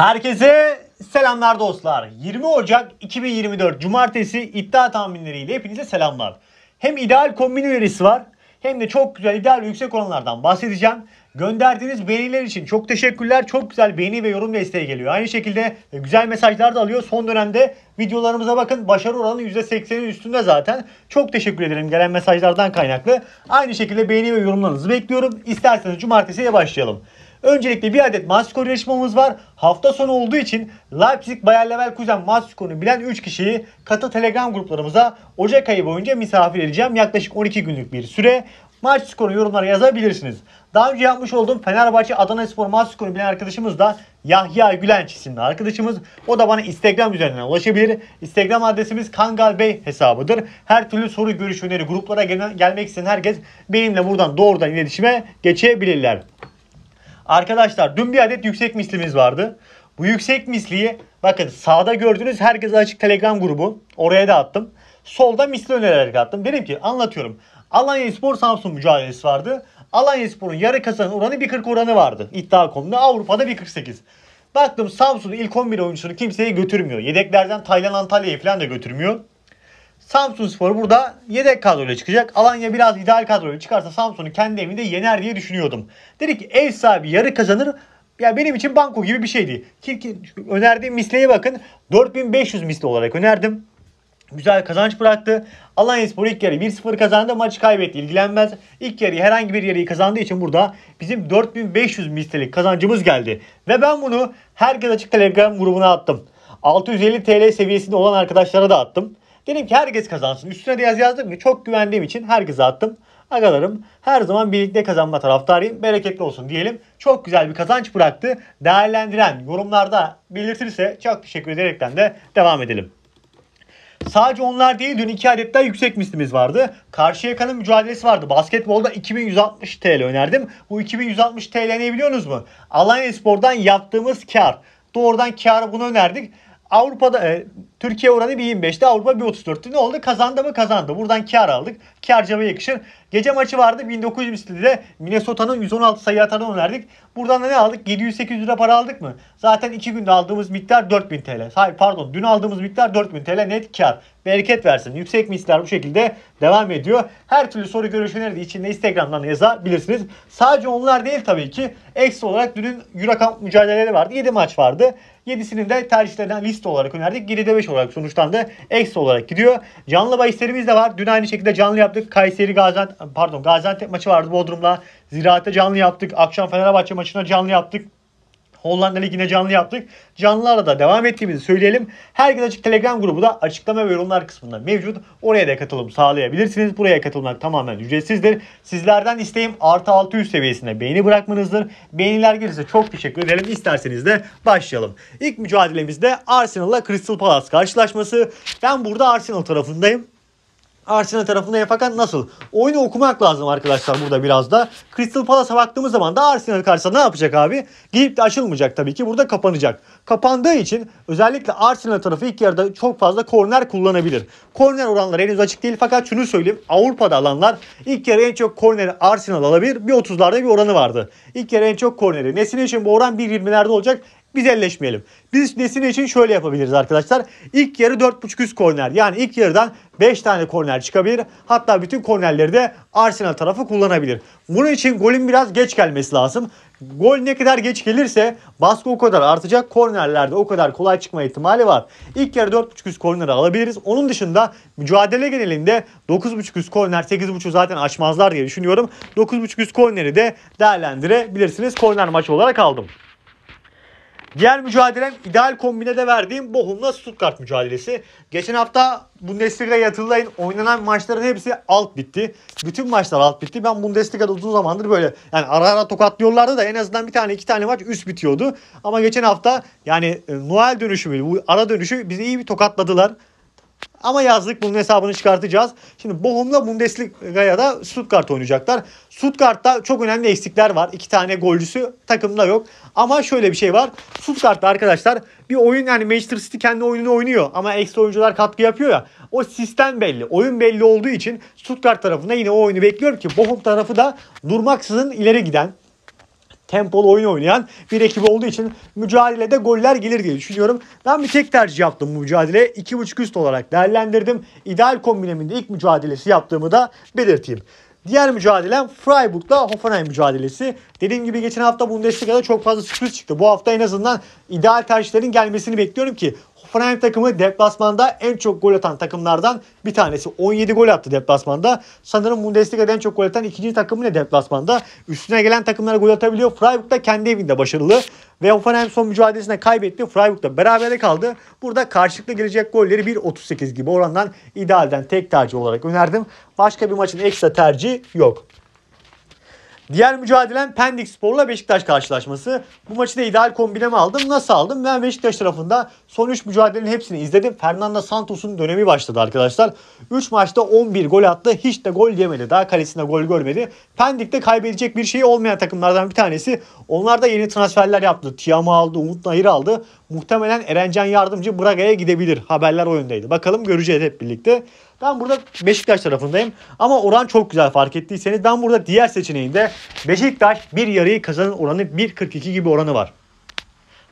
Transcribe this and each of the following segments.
Herkese selamlar dostlar. 20 Ocak 2024 Cumartesi iddia tahminleriyle hepinize selamlar. Hem ideal kombin önerisi var hem de çok güzel ideal yüksek oranlardan bahsedeceğim. Gönderdiğiniz beğeniler için çok teşekkürler. Çok güzel beğeni ve yorum desteği geliyor. Aynı şekilde e, güzel mesajlar da alıyor. Son dönemde videolarımıza bakın. Başarı oranı %80'in üstünde zaten. Çok teşekkür ederim gelen mesajlardan kaynaklı. Aynı şekilde beğeni ve yorumlarınızı bekliyorum. İsterseniz cumartesiye başlayalım. Öncelikle bir adet maç skoru yarışmamız var. Hafta sonu olduğu için Leipzig Bayer Leverkusen maç skorunu bilen 3 kişiyi katı Telegram gruplarımıza Ocak ayı boyunca misafir edeceğim. Yaklaşık 12 günlük bir süre. Maç skoru yorumlara yazabilirsiniz. Daha önce yapmış olduğum Fenerbahçe Adana Spor maç skoru bilen arkadaşımız da Yahya Gülenç isimli arkadaşımız. O da bana Instagram üzerinden ulaşabilir. Instagram adresimiz Kangal Bey hesabıdır. Her türlü soru, görüş, öneri gruplara gelmek isteyen herkes benimle buradan doğrudan iletişime geçebilirler. Arkadaşlar dün bir adet yüksek mislimiz vardı. Bu yüksek misliyi bakın sağda gördüğünüz herkese açık telegram grubu. Oraya da attım. Solda misli önerileri attım. Dedim ki anlatıyorum. Alanya Spor Samsun mücadelesi vardı. Alanya Spor'un yarı kasanın oranı 1.40 oranı vardı. İddia konuda Avrupa'da 1.48. Baktım Samsun'un ilk 11 oyuncusunu kimseye götürmüyor. Yedeklerden Taylan Antalya'yı falan da götürmüyor. Samsun Spor burada yedek kadroyla çıkacak. Alanya biraz ideal kadroyla çıkarsa Samsun'u kendi evinde yener diye düşünüyordum. Dedi ki ev sahibi yarı kazanır. Ya benim için banko gibi bir şeydi. Ki, ki önerdiğim misliye bakın. 4500 misli olarak önerdim. Güzel kazanç bıraktı. Alanya Spor ilk yarı 1-0 kazandı. Maçı kaybetti. ilgilenmez. İlk yarı herhangi bir yarıyı kazandığı için burada bizim 4500 mislilik kazancımız geldi. Ve ben bunu herkes açık telegram grubuna attım. 650 TL seviyesinde olan arkadaşlara da attım. Dedim ki herkes kazansın. Üstüne de yaz yazdım ki çok güvendiğim için herkese attım. Agalarım her zaman birlikte kazanma taraftarıyım. Bereketli olsun diyelim. Çok güzel bir kazanç bıraktı. Değerlendiren yorumlarda belirtirse çok teşekkür ederekten de devam edelim. Sadece onlar değil dün iki adet daha yüksek mislimiz vardı. Karşıyaka'nın mücadelesi vardı. Basketbolda 2160 TL önerdim. Bu 2160 TL ne biliyorsunuz mu? Alanya Spor'dan yaptığımız kar. Doğrudan karı bunu önerdik. Avrupa'da e, Türkiye oranı bir 1.25'te Avrupa bir 1.34'tü. Ne oldu? Kazandı mı? Kazandı. Buradan kar aldık ki harcamaya yakışır. Gece maçı vardı 1900 stilde Minnesota'nın 116 sayı atanı önerdik. Buradan da ne aldık? 700-800 lira para aldık mı? Zaten 2 günde aldığımız miktar 4000 TL. Hayır pardon dün aldığımız miktar 4000 TL net kar. Bereket versin. Yüksek misler bu şekilde devam ediyor. Her türlü soru görüşmeleri de içinde Instagram'dan yazabilirsiniz. Sadece onlar değil tabii ki. Ekstra olarak dünün Eurokamp mücadeleleri vardı. 7 maç vardı. 7'sinin de tercihlerinden liste olarak önerdik. 7'de 5 olarak sonuçtan da ekstra olarak gidiyor. Canlı bahislerimiz de var. Dün aynı şekilde canlı yaptık yaptık. Kayseri Gaziantep pardon Gaziantep maçı vardı Bodrum'la. Ziraat'te canlı yaptık. Akşam Fenerbahçe maçına canlı yaptık. Hollanda Ligi'ne canlı yaptık. Canlılara da devam ettiğimizi söyleyelim. Herkes Açık Telegram grubu da açıklama ve yorumlar kısmında mevcut. Oraya da katılım sağlayabilirsiniz. Buraya katılmak tamamen ücretsizdir. Sizlerden isteğim artı 600 seviyesinde beğeni bırakmanızdır. Beğeniler gelirse çok teşekkür ederim. İsterseniz de başlayalım. İlk mücadelemizde Arsenal'la Crystal Palace karşılaşması. Ben burada Arsenal tarafındayım. Arsenal tarafındayım fakat nasıl? Oyunu okumak lazım arkadaşlar burada biraz da. Crystal Palace'a baktığımız zaman da Arsenal karşısında ne yapacak abi? Gidip de açılmayacak tabii ki. Burada kapanacak. Kapandığı için özellikle Arsenal tarafı ilk yarıda çok fazla korner kullanabilir. Korner oranları henüz açık değil fakat şunu söyleyeyim. Avrupa'da alanlar ilk yarı en çok korneri Arsenal alabilir. Bir 30'larda bir oranı vardı. İlk yarı en çok korneri. Nesil için bu oran 1.20'lerde olacak. Biz elleşmeyelim. Biz Nesine için şöyle yapabiliriz arkadaşlar. İlk yarı 4.5 üst korner. Yani ilk yarıdan 5 tane korner çıkabilir. Hatta bütün kornerleri de Arsenal tarafı kullanabilir. Bunun için golün biraz geç gelmesi lazım. Gol ne kadar geç gelirse baskı o kadar artacak. Kornerlerde o kadar kolay çıkma ihtimali var. İlk yarı 4.5 üst korneri alabiliriz. Onun dışında mücadele genelinde 9.5 üst korner 8.5 zaten açmazlar diye düşünüyorum. 9.5 üst korneri de değerlendirebilirsiniz. Korner maçı olarak aldım. Diğer mücadelem ideal kombinede verdiğim Bochum'la Stuttgart mücadelesi. Geçen hafta Bundesliga'yı hatırlayın oynanan maçların hepsi alt bitti. Bütün maçlar alt bitti. Ben Bundesliga'da uzun zamandır böyle yani ara ara tokatlıyorlardı da en azından bir tane iki tane maç üst bitiyordu. Ama geçen hafta yani e, Noel dönüşümü Bu ara dönüşü bizi iyi bir tokatladılar. Ama yazlık bunun hesabını çıkartacağız. Şimdi Bochum'la Bundesliga'ya da Stuttgart oynayacaklar. Stuttgart'ta çok önemli eksikler var. İki tane golcüsü takımda yok. Ama şöyle bir şey var. Stuttgart'ta arkadaşlar bir oyun yani Manchester City kendi oyununu oynuyor. Ama ekstra oyuncular katkı yapıyor ya. O sistem belli. Oyun belli olduğu için Stuttgart tarafında yine o oyunu bekliyorum ki Bochum tarafı da durmaksızın ileri giden tempolu oyun oynayan bir ekip olduğu için mücadelede goller gelir diye düşünüyorum. Ben bir tek tercih yaptım bu mücadele. 2.5 üst olarak değerlendirdim. İdeal kombineminde ilk mücadelesi yaptığımı da belirteyim. Diğer mücadelem Freiburg'la Hoffenheim mücadelesi. Dediğim gibi geçen hafta Bundesliga'da çok fazla sürpriz çıktı. Bu hafta en azından ideal tercihlerin gelmesini bekliyorum ki Frank takımı deplasmanda en çok gol atan takımlardan bir tanesi. 17 gol attı deplasmanda. Sanırım Bundesliga'da en çok gol atan ikinci takımı ne deplasmanda. Üstüne gelen takımlara gol atabiliyor. Freiburg da kendi evinde başarılı. Ve Hoffenheim son mücadelesinde kaybetti. Freiburg da berabere kaldı. Burada karşılıklı gelecek golleri 1.38 gibi orandan idealden tek tercih olarak önerdim. Başka bir maçın ekstra tercihi yok. Diğer mücadelem Pendik Spor'la Beşiktaş karşılaşması. Bu maçı da ideal kombineme aldım. Nasıl aldım? Ben Beşiktaş tarafında son 3 mücadelenin hepsini izledim. Fernando Santos'un dönemi başladı arkadaşlar. 3 maçta 11 gol attı. Hiç de gol yemedi. Daha kalesinde gol görmedi. Pendik'te kaybedecek bir şey olmayan takımlardan bir tanesi. Onlar da yeni transferler yaptı. Tiam'ı aldı, Umut Nahir aldı muhtemelen Erencan Yardımcı Braga'ya gidebilir. Haberler o yöndeydi. Bakalım göreceğiz hep birlikte. Ben burada Beşiktaş tarafındayım. Ama oran çok güzel fark ettiyseniz ben burada diğer seçeneğinde Beşiktaş bir yarıyı kazanın oranı 1.42 gibi oranı var.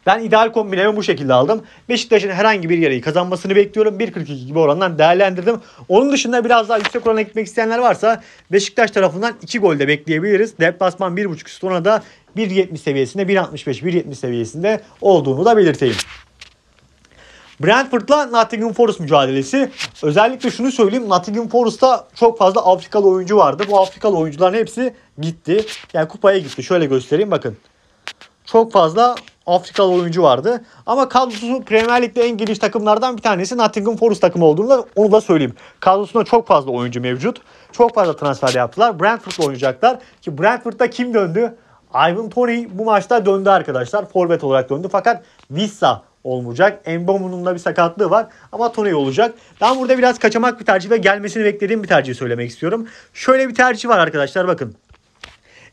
Ben ideal kombinemi bu şekilde aldım. Beşiktaş'ın herhangi bir yarayı kazanmasını bekliyorum. 1.42 gibi orandan değerlendirdim. Onun dışında biraz daha yüksek orana gitmek isteyenler varsa Beşiktaş tarafından 2 golde bekleyebiliriz. Deplasman 1.5 üstü ona da 1.70 seviyesinde, 1.65-1.70 seviyesinde olduğunu da belirteyim. Brentford'la Nottingham Forest mücadelesi. Özellikle şunu söyleyeyim. Nottingham Forest'ta çok fazla Afrikalı oyuncu vardı. Bu Afrikalı oyuncuların hepsi gitti. Yani kupaya gitti. Şöyle göstereyim bakın. Çok fazla Afrikalı oyuncu vardı. Ama kadrosu Premier Lig'de en geniş takımlardan bir tanesi Nottingham Forest takımı olduğunu da onu da söyleyeyim. Kadrosunda çok fazla oyuncu mevcut. Çok fazla transfer yaptılar. Brentford'la oynayacaklar. Ki Brentford'da kim döndü? Ivan Tony bu maçta döndü arkadaşlar. Forvet olarak döndü fakat Vissa olmayacak. Mbomo'nun da bir sakatlığı var ama Tony olacak. Ben burada biraz kaçamak bir tercih ve gelmesini beklediğim bir tercih söylemek istiyorum. Şöyle bir tercih var arkadaşlar bakın.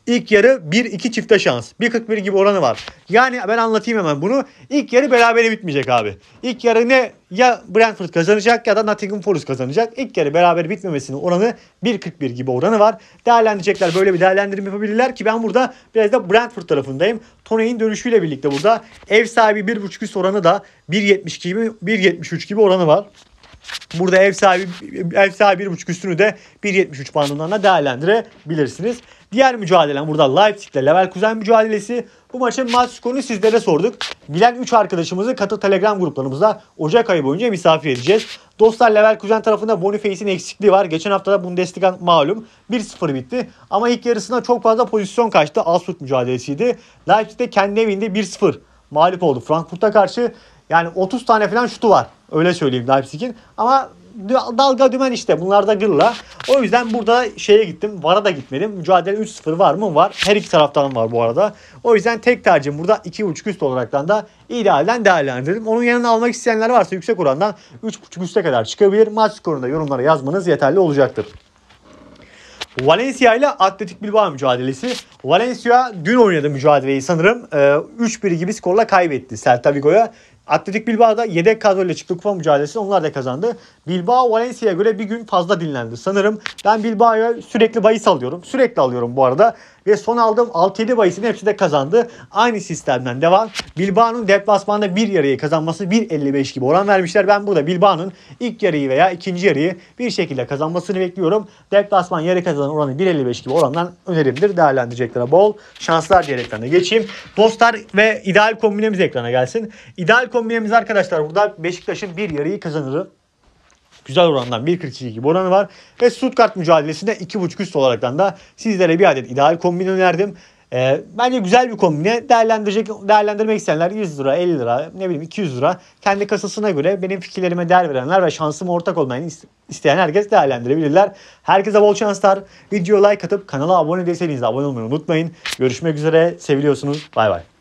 İlk yarı 1-2 çifte şans. 41 gibi oranı var. Yani ben anlatayım hemen bunu. İlk yarı berabere bitmeyecek abi. İlk yarı ne ya Brentford kazanacak ya da Nottingham Forest kazanacak. İlk yarı beraber bitmemesinin oranı 41 gibi oranı var. Değerlendirecekler böyle bir değerlendirme yapabilirler ki ben burada biraz da Brentford tarafındayım. Toney'in dönüşüyle birlikte burada ev sahibi 1.5 üst oranı da 1.70 gibi 1.73 gibi oranı var. Burada ev sahibi ev sahibi 1.5 üstünü de 1.73 bandından da değerlendirebilirsiniz. Diğer mücadelem burada Leipzig ile Leverkusen mücadelesi. Bu maçın maç skorunu sizlere sorduk. Bilen 3 arkadaşımızı katı Telegram gruplarımızda Ocak ayı boyunca misafir edeceğiz. Dostlar Leverkusen tarafında Boniface'in eksikliği var. Geçen hafta da Bundesliga malum 1-0 bitti. Ama ilk yarısında çok fazla pozisyon kaçtı. Asfurt mücadelesiydi. Leipzig de kendi evinde 1-0 mağlup oldu. Frankfurt'a karşı yani 30 tane falan şutu var. Öyle söyleyeyim Leipzig'in. Ama dalga dümen işte. Bunlar da gırla. O yüzden burada şeye gittim. VAR'a da gitmedim. Mücadele 3-0 var mı? Var. Her iki taraftan var bu arada. O yüzden tek tercihim burada 2.5 üst olaraktan da idealden değerlendirdim. Onun yanına almak isteyenler varsa yüksek orandan 3.5 üste kadar çıkabilir. Maç skorunda yorumlara yazmanız yeterli olacaktır. Valencia ile Atletik Bilbao mücadelesi. Valencia dün oynadı mücadeleyi sanırım. 3-1 ee, gibi skorla kaybetti Celta Vigo'ya. Atletik Bilbao da yedek kadroyla çıktı kupa mücadelesini onlar da kazandı. Bilbao Valencia'ya göre bir gün fazla dinlendi sanırım. Ben Bilbao'ya sürekli bahis alıyorum. Sürekli alıyorum bu arada ve son aldığım 6-7 bahisini hepsi de kazandı. Aynı sistemden devam. Bilbao'nun deplasmanda bir yarıyı kazanması 1.55 gibi oran vermişler. Ben burada Bilbao'nun ilk yarıyı veya ikinci yarıyı bir şekilde kazanmasını bekliyorum. Deplasman yarı kazanan oranı 1.55 gibi orandan önerimdir. Değerlendireceklere bol şanslar diye ekrana geçeyim. Dostlar ve ideal kombinemiz ekrana gelsin. İdeal kombinemiz arkadaşlar burada Beşiktaş'ın bir yarıyı kazanırı güzel orandan 1.42 gibi oranı var. Ve Stuttgart mücadelesinde 2.5 üst olaraktan da sizlere bir adet ideal kombin önerdim. E, bence güzel bir kombine. Değerlendirecek, değerlendirmek isteyenler 100 lira, 50 lira, ne bileyim 200 lira. Kendi kasasına göre benim fikirlerime değer verenler ve şansıma ortak olmayan isteyen herkes değerlendirebilirler. Herkese bol şanslar. Video like atıp kanala abone değilseniz abone olmayı unutmayın. Görüşmek üzere. Seviliyorsunuz. Bay bay.